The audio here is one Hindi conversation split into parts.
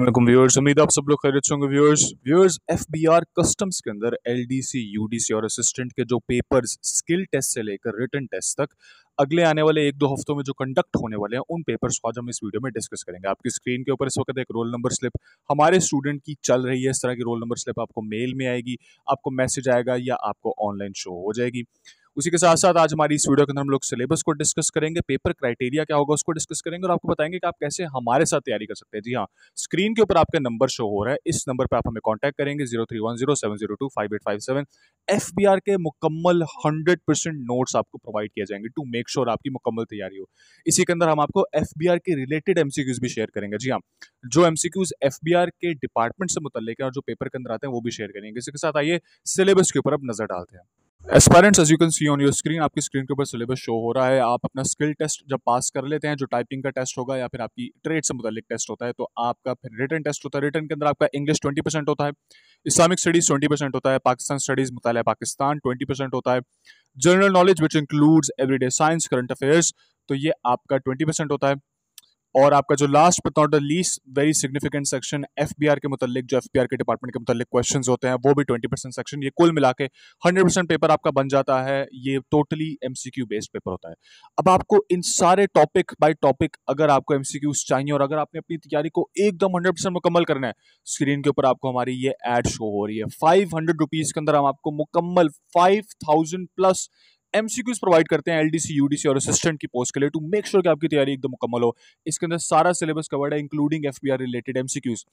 व्यूअर्स उम्मीद आप सब लोग खरीद होंगे व्यूअर्स व्यूअर्स एफबीआर कस्टम्स के अंदर एलडीसी यूडीसी और असिस्टेंट के जो पेपर्स स्किल टेस्ट से लेकर रिटर्न टेस्ट तक अगले आने वाले एक दो हफ्तों में जो कंडक्ट होने वाले हैं उन पेपर्स को आज हम इस वीडियो में डिस्कस करेंगे आपकी स्क्रीन के ऊपर इस वक्त एक रोल नंबर स्लिप हमारे स्टूडेंट की चल रही है इस तरह की रोल नंबर स्लिप आपको मेल में आएगी आपको मैसेज आएगा या आपको ऑनलाइन शो हो जाएगी उसी के साथ साथ आज हमारी इस वीडियो के अंदर हम लोग सिलेबस को डिस्कस करेंगे पेपर क्राइटेरिया क्या होगा उसको डिस्कस करेंगे और आपको बताएंगे कि आप कैसे हमारे साथ तैयारी कर सकते हैं जी हाँ स्क्रीन के ऊपर आपका नंबर शो हो रहा है इस नंबर पर आप हमें कॉन्टैक्ट करेंगे zero three one zero seven zero two five eight five seven F B R के मुकम्मल हंड्रेड परसेंट नोट्स आपको प्रोवाइड किया जाएंगे टू मेक श्योर आपकी मुकम्मल तैयारी हो इसी के अंदर हम आपको एफ बी आर के रिलेटेड एम भी शेयर करेंगे जी हाँ जो M C Qs F B R के डिपार्टमेंट से मुतल है और जो पेपर के अंदर आते हैं वो भी शेयर करेंगे इसी के साथ आइए सिलेबस के ऊपर अब नजर डालते हैं aspirants as you can see on your screen आपकी स्क्रीन के ऊपर सिलेबस शो हो रहा है आप अपना स्किल टेस्ट जब पास कर लेते हैं जो टाइपिंग का टेस्ट होगा या फिर आपकी ट्रेड से मुतलिक टेस्ट होता है तो आपका फिर रिटर्न टेस्ट होता है रिटर्न के अंदर आपका इंग्लिश ट्वेंटी परसेंट होता है इस्लामिक स्टडीज़ ट्वेंटी परसेंट होता है पाकिस्तान स्टडीज़ मुताल पाकिस्तान ट्वेंटी परसेंट होता है general knowledge which includes everyday science current affairs तो ये आपका ट्वेंटी परसेंट होता है और आपका जो last but not the least very significant section F के मुतलिक जो एफ के डिपार्टमेंट के मुतलिक क्वेश्चन होते हैं वो भी ट्वेंटी परसेंट सेक्शन ये कुल मिला के हंड्रेड परसेंट पेपर आपका बन जाता है ये टोटली एम बेस्ड पेपर होता है अब आपको इन सारे टॉपिक बाई टॉपिक अगर आपको एम चाहिए और अगर आपने अपनी तैयारी को एकदम हंड्रेड परसेंट मुकम्मल करना है स्क्रीन के ऊपर आपको हमारी ये एड शो हो रही है फाइव हंड्रेड रुपीज़ के अंदर हम आपको मुकम्मल five thousand plus MCQs provide करते हैं एलडीसी यूडीसी और असिस्टेंट की पोस्ट के लिए टू मेक श्योर कि आपकी तैयारी एकदम मुकम्मल हो इसके अंदर सारा सिलेबस कवर्ड है इंक्लूडिंग एफ रिलेटेड एमसीक्यूज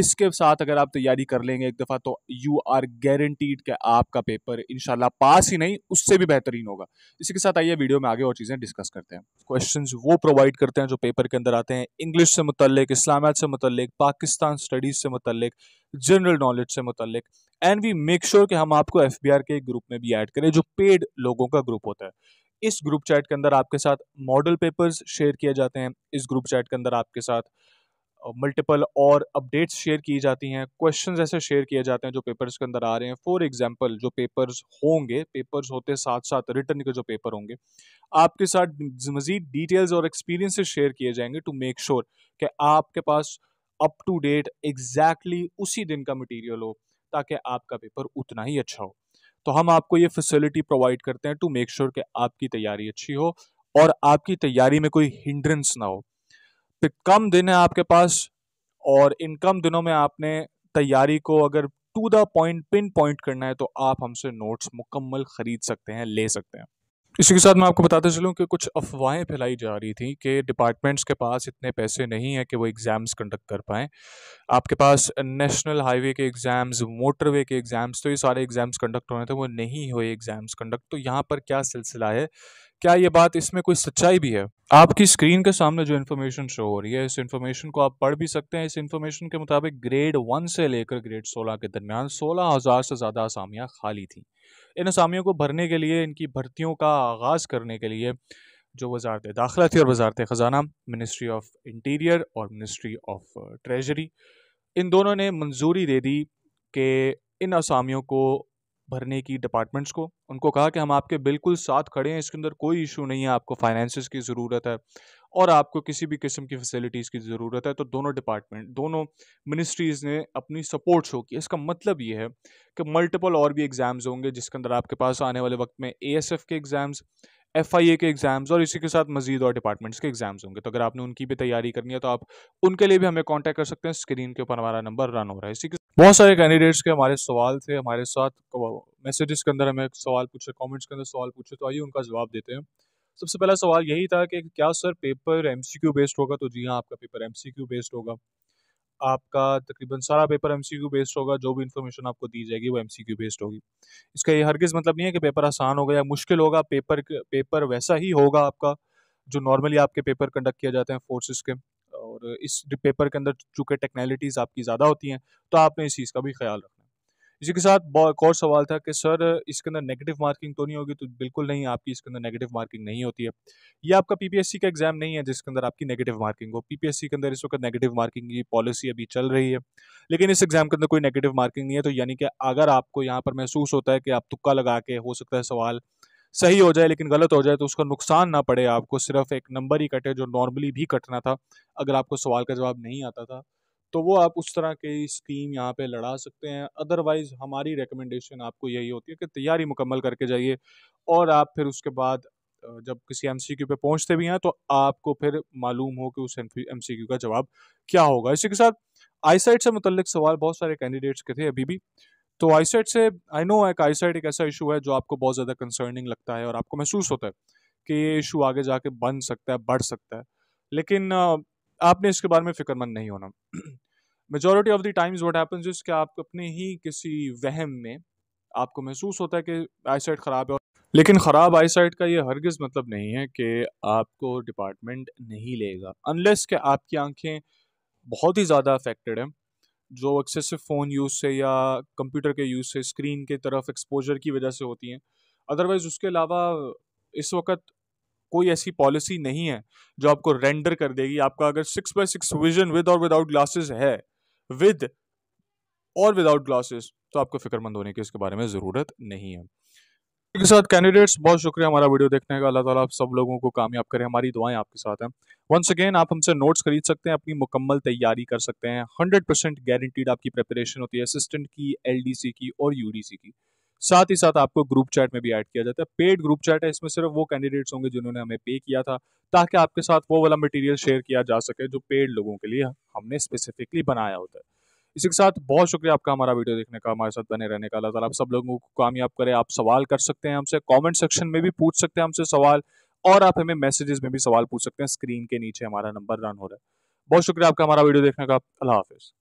इसके साथ अगर आप तैयारी कर लेंगे एक दफ़ा तो यू आर गारंटीड कि आपका पेपर इनशाला पास ही नहीं उससे भी बेहतरीन होगा इसी के साथ आइए वीडियो में आगे और चीज़ें डिस्कस करते हैं क्वेश्चन वो प्रोवाइड करते हैं जो पेपर के अंदर आते हैं इंग्लिश से मुतलिक इस्लामिया से मुतलिक पाकिस्तान स्टडीज़ से मुतलिक जनरल नॉलेज से मुतलिक एंड वी मेक श्योर कि हम आपको एफ के ग्रुप में भी ऐड करें जो पेड लोगों का ग्रुप होता है इस ग्रुप चैट के अंदर आपके साथ मॉडल पेपर्स शेयर किए जाते हैं इस ग्रुप चैट के अंदर आपके साथ मल्टीपल और अपडेट्स शेयर की जाती हैं क्वेश्चन ऐसे शेयर किए जाते हैं जो पेपर्स के अंदर आ रहे हैं फॉर एग्जाम्पल जो पेपर्स होंगे पेपर्स होते साथ साथ रिटर्न के जो पेपर होंगे आपके साथ मज़ीद डिटेल्स और एक्सपीरियंसेस शेयर किए जाएंगे टू मेक श्योर कि आपके पास अप टू डेट एग्जैक्टली उसी दिन का मटीरियल हो ताकि आपका पेपर उतना ही अच्छा हो तो हम आपको ये फैसिलिटी प्रोवाइड करते हैं टू मेक श्योर कि आपकी तैयारी अच्छी हो और आपकी तैयारी में कोई हिंड्रेंस ना हो कम दिन है आपके पास और इन कम दिनों में आपने तैयारी को अगर to the point pinpoint करना है तो आप हमसे नोट्स मुकम्मल ख़रीद सकते हैं ले सकते हैं इसी के साथ मैं आपको बताते चलूँ कि कुछ अफवाहें फैलाई जा रही थी कि डिपार्टमेंट्स के पास इतने पैसे नहीं है कि वो एग्ज़ाम्स कंडक्ट कर पाएँ आपके पास नेशनल हाईवे के एग्ज़ाम्स मोटरवे के एग्ज़ाम्स तो ये सारे एग्ज़ाम्स कंडक्ट होने थे वो नहीं हुए एग्ज़ाम्स कंडक्ट तो यहाँ पर क्या सिलसिला है क्या ये बात इसमें कोई सच्चाई भी है आपकी स्क्रीन के सामने जो इन्फॉर्मेशन शो हो रही है इस इन्फॉर्मेशन को आप पढ़ भी सकते हैं इस इन्फॉर्मेशन के मुताबिक ग्रेड वन से लेकर ग्रेड सोलह के दरमियान सोलह हज़ार से ज़्यादा आसामियाँ खाली थी इन असामियों को भरने के लिए इनकी भर्तियों का आगाज़ करने के लिए जो वजारत दाखिला थी और वजारत ख़जाना मिनिस्ट्री ऑफ इंटीरियर और मिनिस्ट्री ऑफ ट्रेजरी इन दोनों ने मंजूरी दे दी कि इन असामियों को भरने की डिपार्टमेंट्स को उनको कहा कि हम आपके बिल्कुल साथ खड़े हैं इसके अंदर कोई इशू नहीं है आपको फाइनेंसिस की ज़रूरत है और आपको किसी भी किस्म की फैसिलिटीज़ की ज़रूरत है तो दोनों डिपार्टमेंट दोनों मिनिस्ट्रीज़ ने अपनी सपोर्ट शो की इसका मतलब ये है कि मल्टीपल और भी एग्ज़ाम्स होंगे जिसके अंदर आपके पास आने वाले वक्त में ए के एग्ज़ाम्स एफ आई ए के एग्ज़ाम्स और इसी के साथ मजीद और डिपार्टमेंट्स के एग्ज़ाम्स होंगे तो अगर आपने उनकी भी तैयारी करनी है तो आप उनके लिए भी हमें कॉन्टैक्ट कर सकते हैं स्क्रीन के ऊपर हमारा नंबर रन हो रहा है इसी बहुत सारे कैंडिडेट्स के हमारे सवाल थे हमारे साथ मैसेजेस के अंदर हमें सवाल पूछे कमेंट्स के अंदर सवाल पूछे तो आइए उनका जवाब देते हैं सबसे पहला सवाल यही था कि क्या सर पेपर एम बेस्ड होगा तो जी हाँ आपका पेपर एम बेस्ड होगा आपका तकरीबन सारा पेपर एम बेस्ड होगा जो भी इंफॉर्मेशन आपको दी जाएगी वो एम बेस्ड होगी इसका ये हरगिज़ मतलब नहीं है कि पेपर आसान होगा या मुश्किल होगा पेपर पेपर वैसा ही होगा आपका जो नॉर्मली आपके पेपर कंडक्ट किया जाते हैं फोर्सेस के और इस पेपर के अंदर चूँकि टेक्नलिटीज़ आपकी ज़्यादा होती हैं तो आपने इस चीज़ का भी ख्याल रखना इसी के साथ एक और सवाल था कि सर इसके अंदर नेगेटिव मार्किंग तो नहीं होगी तो बिल्कुल नहीं आपकी इसके अंदर नेगेटिव मार्किंग नहीं होती है ये आपका पी का एग्जाम नहीं है जिसके अंदर आपकी नेगेटिव मार्किंग हो पी के अंदर इस वक्त नेगेटिव मार्किंग की पॉलिसी अभी चल रही है लेकिन इस एग्जाम के अंदर कोई नेगेटिव मार्किंग नहीं है तो यानी कि अगर आपको यहाँ पर महसूस होता है कि आप तुक्का लगा के हो सकता है सवाल सही हो जाए लेकिन गलत हो जाए तो उसका नुकसान ना पड़े आपको सिर्फ एक नंबर ही कटे जो नॉर्मली भी कटना था अगर आपको सवाल का जवाब नहीं आता था तो वो आप उस तरह की स्कीम यहाँ पे लड़ा सकते हैं अदरवाइज़ हमारी रिकमेंडेशन आपको यही होती है कि तैयारी मुकम्मल करके जाइए और आप फिर उसके बाद जब किसी एम पे क्यू पहुँचते भी हैं तो आपको फिर मालूम हो कि उस एम का जवाब क्या होगा इसी के साथ आईसाइट से मुतल सवाल बहुत सारे कैंडिडेट्स के थे अभी भी तो आईसाइट से आई नो एक आई आईसाइट एक ऐसा इशू है जो आपको बहुत ज़्यादा कंसर्निंग लगता है और आपको महसूस होता है कि ये इशू आगे जाके बन सकता है बढ़ सकता है लेकिन आपने इसके बारे में फिक्रमंद नहीं होना majority of the times what happens is कि आप अपने ही किसी वहम में आपको महसूस होता है कि आईसाइट ख़राब है लेकिन ख़राब आईसाइट का ये हरगिज़ मतलब नहीं है कि आपको डिपार्टमेंट नहीं लेगा अनलेस के आपकी आंखें बहुत ही ज़्यादा अफेक्टेड हैं जो एक्सेसिव फ़ोन यूज़ से या कंप्यूटर के यूज़ से स्क्रीन के तरफ एक्सपोजर की वजह से होती हैं अदरवाइज़ उसके अलावा इस वक्त कोई ऐसी पॉलिसी नहीं है जो आपको रेंडर कर देगी आपका अगर six by six vision with और विदाउट ग्लासेस है विद और विदाउट ग्लासेस तो आपको फिक्रमंद होने की इसके बारे में ज़रूरत नहीं है के साथ कैंडिडेट्स बहुत शुक्रिया हमारा वीडियो देखने का अल्लाह ताला आप सब लोगों को कामयाब करें हमारी दुआएं आपके साथ हैं वंस अगेन आप हमसे नोट्स खरीद सकते हैं अपनी मुकम्मल तैयारी कर सकते हैं हंड्रेड परसेंट गारंटीड आपकी प्रिपरेशन होती है असिस्टेंट की एलडीसी की और यूडीसी की साथ ही साथ आपको ग्रुप चैट में भी ऐड किया जाता है पेड ग्रुप चैट है इसमें सिर्फ वो कैंडिडेट्स होंगे जिन्होंने हमें पे किया था ताकि आपके साथ वो वाला मटेरियल शेयर किया जा सके जो पेड लोगों के लिए हमने स्पेसिफिकली बनाया होता है इसी के साथ बहुत शुक्रिया आपका हमारा वीडियो देखने का हमारे साथ बने रहने का अल्लाह आप सब लोगों को कामयाब करे आप सवाल कर सकते हैं हमसे कॉमेंट सेक्शन में भी पूछ सकते हैं हमसे सवाल और आप हमें मैसेजेस में भी सवाल पूछ सकते हैं स्क्रीन के नीचे हमारा नंबर रन हो रहा है बहुत शुक्रिया आपका हमारा वीडियो देखने का अल्लाह हाफिज़